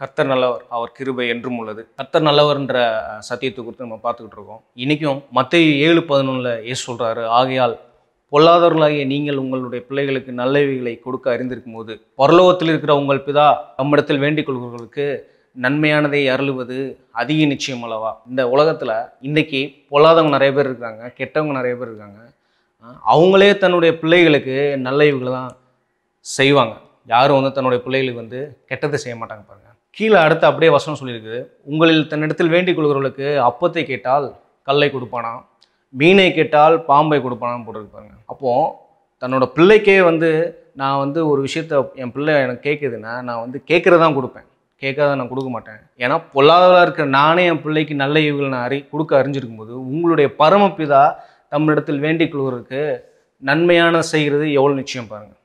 கர்த்தர் நல்லவர் அவர் கிருபை என்றும் உள்ளது கர்த்தர் நல்லவர்ன்ற சத்தியத்தை குறித்து நம்ம பார்த்துக்கிட்டு இருக்கோம் இன்றைக்கும் மற்ற ஏழு பதினொன்றில் ஏ சொல்கிறாரு ஆகையால் பொல்லாதவர்களாகிய நீங்கள் உங்களுடைய பிள்ளைகளுக்கு நல்லவைகளை கொடுக்க அறிந்திருக்கும் போது பரலோகத்தில் இருக்கிற உங்கள் பிதா நம்மிடத்தில் வேண்டிக் கொள்கிறவர்களுக்கு நன்மையானதை அருளுவது அதிக நிச்சயம் அல்லவா இந்த உலகத்தில் இன்றைக்கி பொல்லாதவங்க நிறைய பேர் இருக்காங்க கெட்டவங்க நிறைய பேர் இருக்காங்க அவங்களே தன்னுடைய பிள்ளைகளுக்கு நல்லவைகளை தான் செய்வாங்க யாரும் வந்து தன்னுடைய பிள்ளைகளுக்கு வந்து கெட்டதை செய்ய மாட்டாங்க பாருங்கள் கீழே அடுத்து அப்படியே வசனம் சொல்லியிருக்கு உங்களில் தன்னிடத்தில் வேண்டிக் கொள்கிறவர்களுக்கு அப்பத்தை கேட்டால் கல்லை கொடுப்பானா மீனை கேட்டால் பாம்பை கொடுப்பானான்னு போட்டிருப்பாங்க அப்போது தன்னோட பிள்ளைக்கே வந்து நான் வந்து ஒரு விஷயத்த என் பிள்ளை எனக்கு கேட்குதுன்னா நான் வந்து கேட்குறதான் கொடுப்பேன் கேட்காத நான் கொடுக்க மாட்டேன் ஏன்னா பொல்லாதவராக இருக்கிற நானே என் பிள்ளைக்கு நல்ல இவர்கள் நான் அறி கொடுக்க அறிஞ்சிருக்கும் போது உங்களுடைய பரமப்பிதா தமிழிடத்தில் வேண்டிக் கொள்வதற்கு நன்மையான செய்கிறது எவ்வளோ நிச்சயம் பாருங்கள்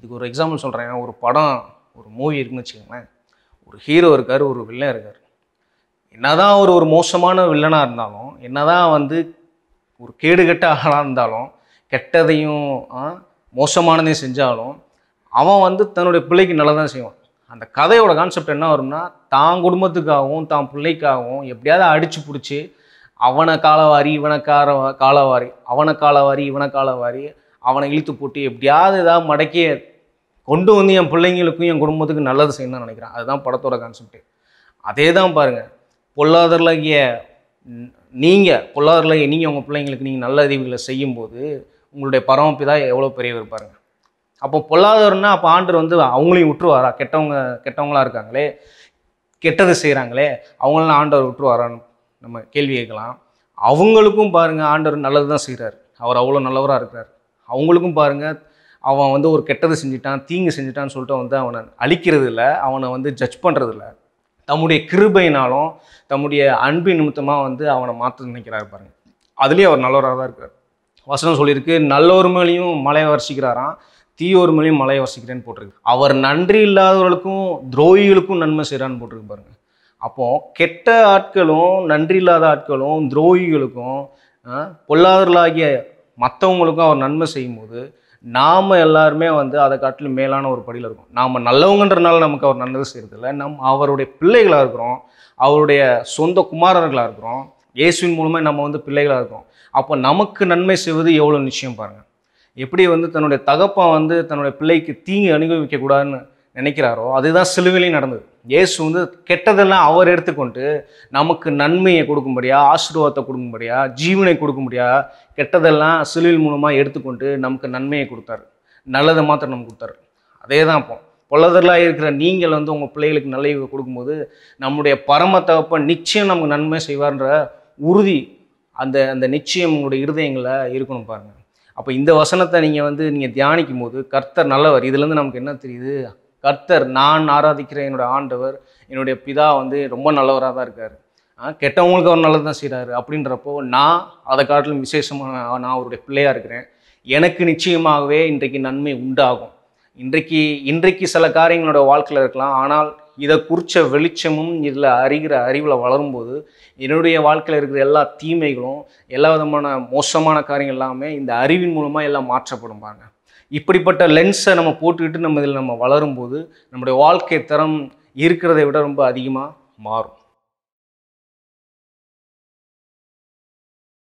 இதுக்கு ஒரு எக்ஸாம்பிள் சொல்கிறேன் ஒரு படம் ஒரு மூவி இருக்குன்னு வச்சுக்கோங்களேன் ஒரு ஹீரோ இருக்கார் ஒரு வில்லன் இருக்கார் என்னதான் அவர் ஒரு மோசமான வில்லனாக இருந்தாலும் என்னதான் வந்து ஒரு கேடுகட்ட ஆளாக இருந்தாலும் கெட்டதையும் மோசமானதையும் செஞ்சாலும் அவன் வந்து தன்னுடைய பிள்ளைக்கு நல்லா தான் செய்வான் அந்த கதையோட கான்செப்ட் என்ன வரும்னா தான் குடும்பத்துக்காகவும் தான் பிள்ளைக்காகவும் எப்படியாவது அடித்து பிடிச்சி அவனை காலவாரி இவனை காலவாரி அவனை காலவாரி இவனை காலவாரி அவனை இழுத்து போட்டு எப்படியாவது ஏதாவது மடக்கி கொண்டு வந்து என் பிள்ளைங்களுக்கும் என் குடும்பத்துக்கு நல்லது செய்யணும்னு நினைக்கிறேன் அதுதான் படத்தோட கான்செப்டு அதே தான் பாருங்கள் பொருளாதாரலாகிய நீங்கள் பொருளாதாரலாகிய நீங்கள் உங்கள் பிள்ளைங்களுக்கு நீங்கள் நல்ல செய்யும் செய்யும்போது உங்களுடைய பரமப்பிதா எவ்வளோ பெரியவர் பாருங்கள் அப்போ பொருளாதாரம்னா அப்போ ஆண்டர் வந்து அவங்களையும் விட்டுருவாரா கெட்டவங்க கெட்டவங்களாக இருக்காங்களே கெட்டது செய்கிறாங்களே அவங்களாம் ஆண்டவர் விட்டுருவாரான்னு நம்ம கேள்வி கேட்கலாம் அவங்களுக்கும் பாருங்கள் ஆண்டவர் நல்லது தான் செய்கிறார் அவர் அவ்வளோ நல்லவராக இருக்கிறார் அவங்களுக்கும் பாருங்கள் அவன் வந்து ஒரு கெட்டது செஞ்சுட்டான் தீங்கு செஞ்சுட்டான்னு சொல்லிட்டு வந்து அவனை அழிக்கிறது இல்லை அவனை வந்து ஜட்ஜ் பண்ணுறது இல்லை தம்முடைய கிருபையினாலும் தம்முடைய அன்பு நிமித்தமாக வந்து அவனை மாற்ற நினைக்கிறாரு பாருங்க அதுலேயே அவர் நல்லவராக தான் இருக்கார் வசனம் சொல்லியிருக்கு நல்லோர் மேலேயும் மழையை வர்ஷிக்கிறாராம் தீயோர் மேலேயும் மலையை வர்ஷிக்கிறேன்னு போட்டிருக்கு அவர் நன்றி இல்லாதவர்களுக்கும் துரோகிகளுக்கும் நன்மை செய்கிறான்னு போட்டிருக்கு பாருங்க அப்போது கெட்ட ஆட்களும் நன்றி இல்லாத ஆட்களும் துரோகிகளுக்கும் பொல்லாதர்களாகிய மற்றவங்களுக்கும் அவர் நன்மை செய்யும்போது நாம் எல்லாருமே வந்து அதை காட்டிலும் மேலான ஒரு படியில் இருக்கும் நாம் நல்லவங்கன்றனால நமக்கு அவர் நல்லது செய்யறதில்லை நம் அவருடைய பிள்ளைகளாக இருக்கிறோம் அவருடைய சொந்த குமாரர்களாக இருக்கிறோம் இயேசுவின் மூலமாக நம்ம வந்து பிள்ளைகளாக இருக்கிறோம் அப்போ நமக்கு நன்மை செய்வது எவ்வளோ நிச்சயம் பாருங்கள் எப்படி வந்து தன்னுடைய தகப்பா வந்து தன்னுடைய பிள்ளைக்கு தீங்கு அனுபவிக்கக்கூடாதுன்னு நினைக்கிறாரோ அதுதான் சிலுவிலையும் நடந்தது இயேசு வந்து கெட்டதெல்லாம் அவர் எடுத்துக்கொண்டு நமக்கு நன்மையை கொடுக்கும்படியா ஆசீர்வாதத்தை கொடுக்கும்படியா ஜீவனை கொடுக்கும்படியா கெட்டதெல்லாம் சிலுவில் மூலமாக எடுத்துக்கொண்டு நமக்கு நன்மையை கொடுத்தாரு நல்லதை மாத்திரம் நமக்கு கொடுத்தாரு அதே தான் இப்போ பொல்லதெல்லாம் இருக்கிற நீங்கள் வந்து உங்கள் பிள்ளைகளுக்கு நல்ல கொடுக்கும்போது நம்முடைய பரம தகப்பன் நிச்சயம் நமக்கு நன்மை செய்வார்ன்ற உறுதி அந்த அந்த நிச்சயம் உங்களுடைய இருதயங்களை இருக்கணும் பாருங்கள் அப்போ இந்த வசனத்தை நீங்கள் வந்து நீங்கள் தியானிக்கும் போது கர்த்தர் நல்லவர் இதுலேருந்து நமக்கு என்ன தெரியுது கர்த்தர் நான் ஆராதிக்கிற என்னுடைய ஆண்டவர் என்னுடைய பிதா வந்து ரொம்ப நல்லவராக தான் இருக்கார் கெட்டவங்களுக்கு அவர் நல்லது தான் செய்கிறாரு அப்படின்றப்போ நான் அதை காட்டிலும் விசேஷமாக நான் அவருடைய பிள்ளையாக இருக்கிறேன் எனக்கு நிச்சயமாகவே இன்றைக்கு நன்மை உண்டாகும் இன்றைக்கு இன்றைக்கு சில காரியங்களோட வாழ்க்கையில் இருக்கலாம் ஆனால் இதை குறித்த வெளிச்சமும் இதில் அறிகிற அறிவில் வளரும்போது என்னுடைய வாழ்க்கையில் இருக்கிற எல்லா தீமைகளும் எல்லா விதமான மோசமான காரியங்கள் எல்லாமே இந்த அறிவின் மூலமாக எல்லாம் மாற்றப்படும் பாருங்கள் இப்படிப்பட்ட லென்ஸை நம்ம போட்டுக்கிட்டு நம்ம இதில் நம்ம வளரும்போது நம்முடைய வாழ்க்கை தரம் இருக்கிறதை விட ரொம்ப அதிகமாக மாறும்